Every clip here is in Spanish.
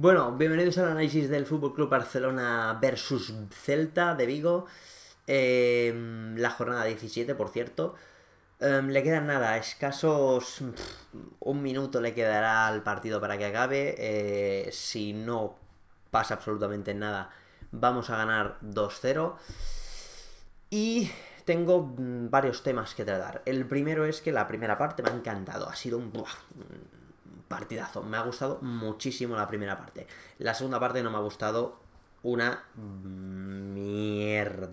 Bueno, bienvenidos al análisis del Fútbol Club Barcelona versus Celta de Vigo. Em, la jornada 17, por cierto. Em, le quedan nada, escasos. un minuto le quedará al partido para que acabe. Eh, si no pasa absolutamente nada, vamos a ganar 2-0. Y tengo mm, varios temas que tratar. El primero es que la primera parte me ha encantado. Ha sido un partidazo. Me ha gustado muchísimo la primera parte. La segunda parte no me ha gustado una mierda.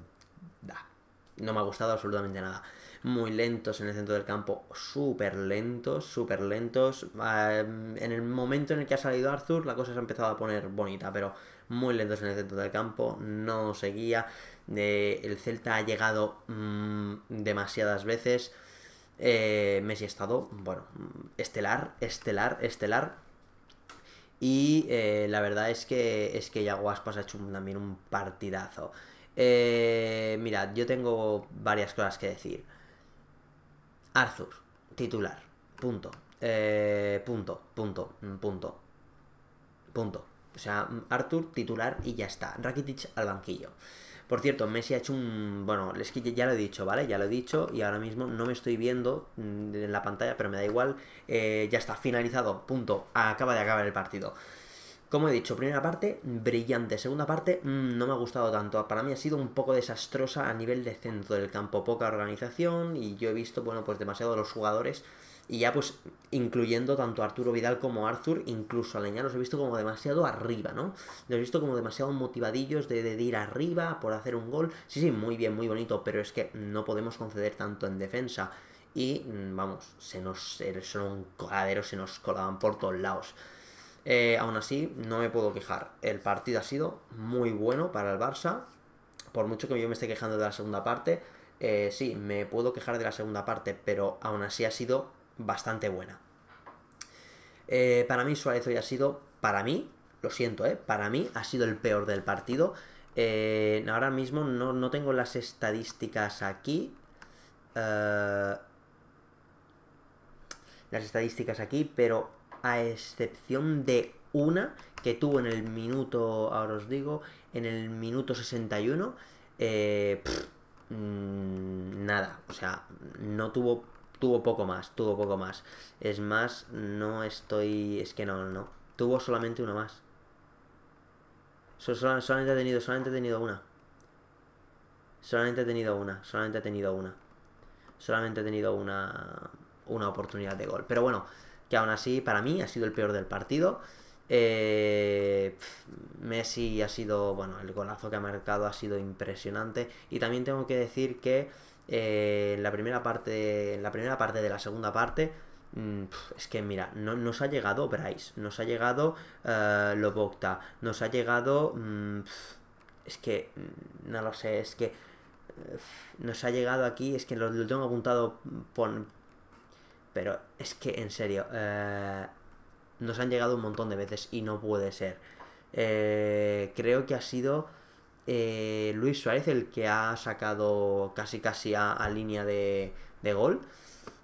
No me ha gustado absolutamente nada. Muy lentos en el centro del campo, súper lentos, súper lentos. Em, en el momento en el que ha salido Arthur, la cosa se ha empezado a poner bonita, pero muy lentos en el centro del campo, no seguía. Eh, el Celta ha llegado mm, demasiadas veces eh, Messi ha estado, bueno, estelar, estelar, estelar. Y eh, la verdad es que es que ha hecho también un partidazo. Eh, mirad, yo tengo varias cosas que decir. Arthur, titular. Punto. Eh, punto, punto, mm, punto. Punto. O sea, mm, Arthur, titular y ya está. Rakitic al banquillo. Por cierto, Messi ha hecho un... Bueno, es que ya lo he dicho, ¿vale? Ya lo he dicho y ahora mismo no me estoy viendo mm, en la pantalla, pero me da igual. Eh, ya está, finalizado, punto. Acaba de acabar el partido. Como he dicho, primera parte, brillante. Segunda parte, mm, no me ha gustado tanto. Para mí ha sido un poco desastrosa a nivel de centro del campo. Poca organización y yo he visto, bueno, pues demasiado los jugadores y ya pues incluyendo tanto Arturo Vidal como Arthur, incluso a Leña los he visto como demasiado arriba, ¿no? Los he visto como demasiado motivadillos de, ir arriba por hacer un gol. Sí, sí, muy bien, muy bonito, pero es que no podemos conceder tanto en defensa. Y mm, vamos, se nos, er, son un coladero, se nos colaban por todos lados. Eh, aún así, no me puedo quejar. El partido ha sido muy bueno para el Barça. Por mucho que yo me esté quejando de la segunda parte, eh, sí, me puedo quejar de la segunda parte, pero aún así ha sido bastante buena. Eh, para mí Suárez hoy ha sido, para mí, lo siento, eh, para mí ha sido el peor del partido. Eh, ahora mismo no, tengo las estadísticas aquí. Eh, las estadísticas aquí, pero a excepción de una que tuvo en el minuto, ahora os digo, en el minuto 61, eh, mm, nada, o sea, no tuvo tuvo poco más, tuvo poco más. Es más, no estoy... Es que no, no. Tuvo solamente uno más. solamente he tenido, solamente tenido una. Solamente he tenido una, solamente ha tenido una. Solamente he tenido una, una oportunidad de gol. Pero bueno, que aún así para mí ha sido el peor del partido. Eh, Messi ha sido, bueno, el golazo que ha marcado ha sido impresionante. Y también tengo que decir que en, eh, la primera parte, la primera parte de la segunda parte, mm, es que mira, no, nos ha llegado Bryce, nos ha llegado eh, lo nos ha llegado... Mm, es que, mm, no lo sé, es que nos ha llegado aquí, es que lo, tengo apuntado por, pero es que en serio, eh, nos han llegado un montón de veces y no puede ser. creo que ha sido eh, Luis Suárez el que ha sacado casi casi a, línea de, de, gol.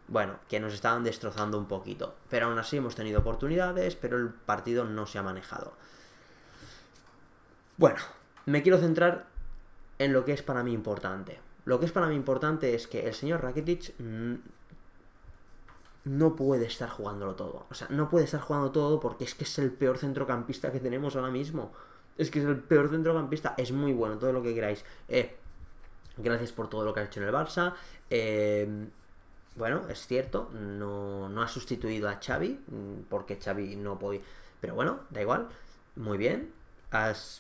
Bueno, que nos estaban destrozando un poquito. Pero aún así hemos tenido oportunidades, pero el partido no se ha manejado. Bueno, me quiero centrar en lo que es para mí importante. Lo que es para mí importante es que el señor Rakitic no puede estar jugándolo todo. O sea, no puede estar jugando todo porque es que es el peor centrocampista que tenemos ahora mismo. Es que es el peor centrocampista. Es muy bueno, todo lo que queráis. Eh, gracias por todo lo que ha hecho en el Barça. Eh, bueno, es cierto, no, no ha sustituido a Xavi, mm, porque Xavi no podía... Pero bueno, da igual. Muy bien,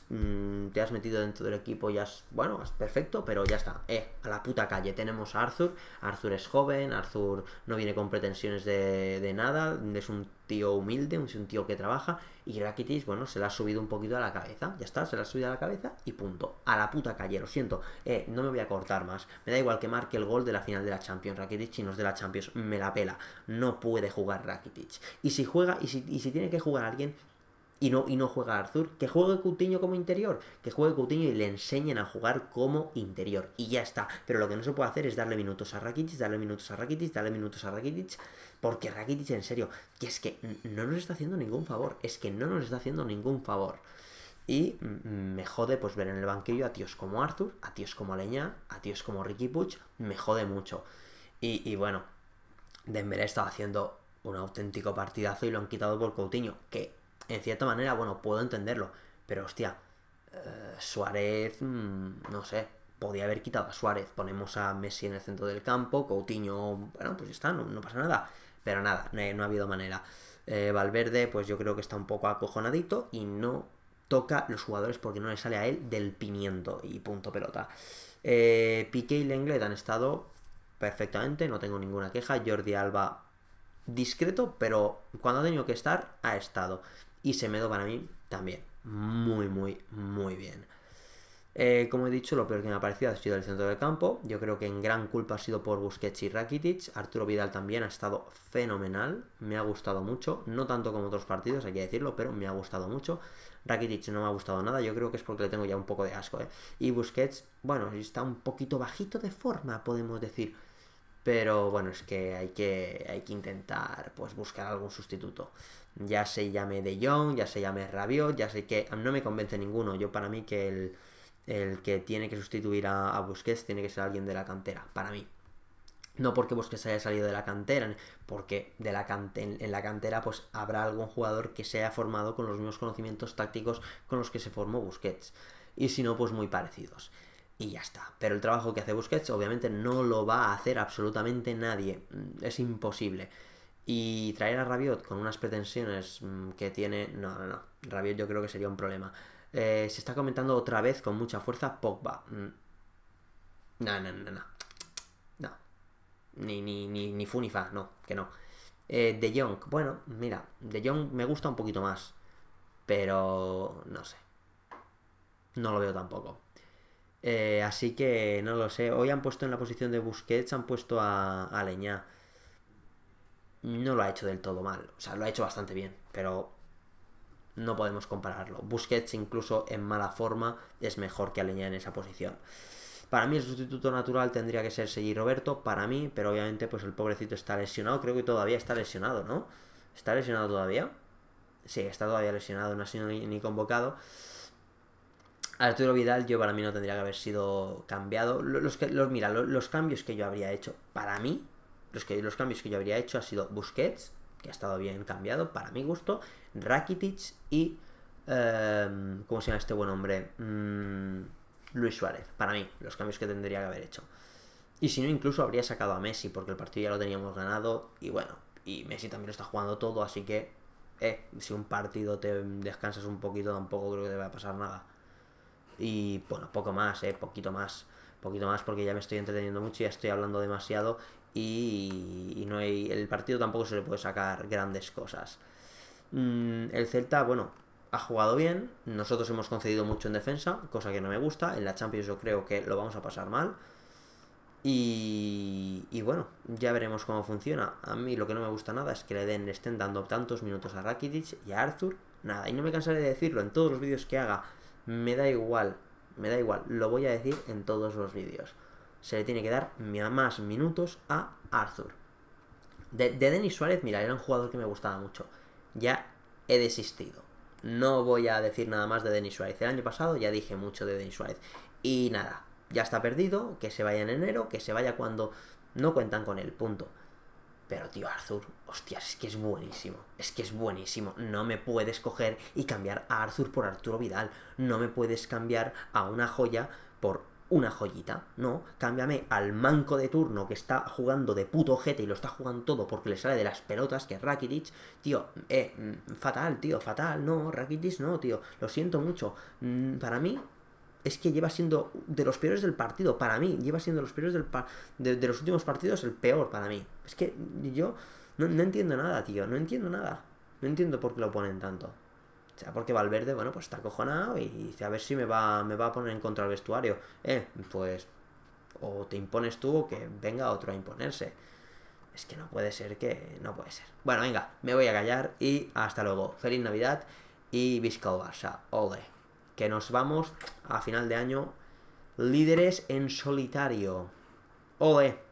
Mm, te has metido dentro del equipo y has, bueno, es perfecto, pero ya está, eh, a la puta calle. Tenemos a Arthur, Arthur es joven, Arthur no viene con pretensiones de, nada, es un tío humilde, es un tío que trabaja, y Rakitic, bueno, se le ha subido un poquito a la cabeza, ya está, se la ha subido a la cabeza y punto. A la puta calle, lo siento, eh, no me voy a cortar más, me da igual que marque el gol de la final de la Champions, Rakitic y no es de la Champions, me la pela, no puede jugar Rakitic. Y si juega, y si, y si tiene que jugar alguien, y no, y no juega Arthur. Que juegue Coutinho como interior, que juegue Coutinho y le enseñen a jugar como interior. Y ya está. Pero lo que no se puede hacer es darle minutos a Rakitic, darle minutos a Rakitic, darle minutos a Rakitic, porque Rakitic, en serio, que es que no nos está haciendo ningún favor, es que no nos está haciendo ningún favor. Y me jode pues ver en el banquillo a tíos como Arthur, a tíos como Leña, a tíos como Ricky Puch, me jode mucho. Y, y bueno, Dembélé estaba haciendo un auténtico partidazo y lo han quitado por Coutinho, que en cierta manera, bueno, puedo entenderlo, pero hostia, eh, Suárez, mm, no sé, podía haber quitado a Suárez, ponemos a Messi en el centro del campo, Coutinho, bueno, pues ya está, no, pasa nada, pero nada, no, ha habido manera. Eh, Valverde, pues yo creo que está un poco acojonadito y no toca los jugadores porque no le sale a él del pimiento y punto pelota. Eh, Piqué y Lenglet han estado perfectamente, no tengo ninguna queja. Jordi Alba discreto, pero cuando ha tenido que estar, ha estado. Y Semedo para mí también. Muy, muy, muy bien. Eh, como he dicho, lo peor que me ha parecido ha sido el centro del campo. Yo creo que en gran culpa ha sido por Busquets y Rakitic. Arturo Vidal también ha estado fenomenal. Me ha gustado mucho. No tanto como otros partidos, hay que decirlo, pero me ha gustado mucho. Rakitic no me ha gustado nada. Yo creo que es porque le tengo ya un poco de asco. ¿eh? Y Busquets, bueno, está un poquito bajito de forma, podemos decir. Pero bueno, es que hay que, hay que intentar pues, buscar algún sustituto. Ya se llame De Jong, ya se llame Rabiot, ya sé que no me convence ninguno. Yo para mí que el, que tiene que sustituir a, Busquets tiene que ser alguien de la cantera, para mí. No porque Busquets haya salido de la cantera, porque de la en, la cantera pues habrá algún jugador que se haya formado con los mismos conocimientos tácticos con los que se formó Busquets. Y si no, pues muy parecidos y ya está. Pero el trabajo que hace Busquets obviamente no lo va a hacer absolutamente nadie. Mm, es imposible. Y traer a Rabiot con unas pretensiones mm, que tiene... No, no, no. Rabiot yo creo que sería un problema. Eh, se está comentando otra vez con mucha fuerza Pogba. Mm. No, no, no, no. No. Ni, ni, ni, ni No, que no. Eh, de Jong. Bueno, mira. De Jong me gusta un poquito más. Pero... No sé. No lo veo tampoco. Eh, así que no lo sé. Hoy han puesto en la posición de Busquets, han puesto a, Aleñá No lo ha hecho del todo mal. O sea, lo ha hecho bastante bien, pero no podemos compararlo. Busquets, incluso en mala forma, es mejor que Aleñá en esa posición. Para mí el sustituto natural tendría que ser Seguir Roberto, para mí, pero obviamente pues el pobrecito está lesionado, creo que todavía está lesionado, ¿no? ¿Está lesionado todavía? Sí, está todavía lesionado, no ha sido ni convocado. Arturo Vidal yo para mí no tendría que haber sido cambiado. Los los, mira, los, cambios que yo habría hecho para mí, los, que, los cambios que yo habría hecho ha sido Busquets, que ha estado bien cambiado para mi gusto, Rakitic y... Em, ¿Cómo se llama este buen hombre? Mm, Luis Suárez. Para mí, los cambios que tendría que haber hecho. Y si no, incluso habría sacado a Messi, porque el partido ya lo teníamos ganado. Y bueno, y Messi también lo está jugando todo, así que... Eh, si un partido te descansas un poquito, tampoco creo que te va a pasar nada. Y bueno, poco más, eh, poquito más, poquito más porque ya me estoy entreteniendo mucho, ya estoy hablando demasiado y, no hay, el partido tampoco se le puede sacar grandes cosas. Mm, el Celta, bueno, ha jugado bien, nosotros hemos concedido mucho en defensa, cosa que no me gusta, en la Champions yo creo que lo vamos a pasar mal. Y, y, bueno, ya veremos cómo funciona. A mí lo que no me gusta nada es que le den, le estén dando tantos minutos a Rakitic y a Arthur. Nada, y no me cansaré de decirlo en todos los vídeos que haga me da igual, me da igual, lo voy a decir en todos los vídeos. Se le tiene que dar más minutos a Arthur. De, Denis Suárez, mira, era un jugador que me gustaba mucho. Ya he desistido. No voy a decir nada más de Denis Suárez. El año pasado ya dije mucho de Denis Suárez. Y nada, ya está perdido, que se vaya en enero, que se vaya cuando no cuentan con él, punto. Pero, tío, Arthur, hostias, es que es buenísimo. Es que es buenísimo. No me puedes coger y cambiar a Arthur por Arturo Vidal. No me puedes cambiar a una joya por una joyita, ¿no? Cámbiame al manco de turno que está jugando de puto jete y lo está jugando todo porque le sale de las pelotas que es Rakitic, tío, eh, mm, fatal, tío, fatal, no, Rakitic no, tío, lo siento mucho. Mm, para mí, es que lleva siendo de los peores del partido, para mí, lleva siendo de los peores del de, de, los últimos partidos el peor para mí. Es que yo no, entiendo nada, tío, no entiendo nada. No entiendo por qué lo ponen tanto. O sea, porque Valverde, bueno, pues está cojonado y dice, a ver si me va, me va a poner en contra el vestuario. Eh, pues o te impones tú o que venga otro a imponerse. Es que no puede ser que... no puede ser. Bueno, venga, me voy a callar y hasta luego. Feliz Navidad y el Barça. Ole que nos vamos a final de año líderes en solitario. Ole.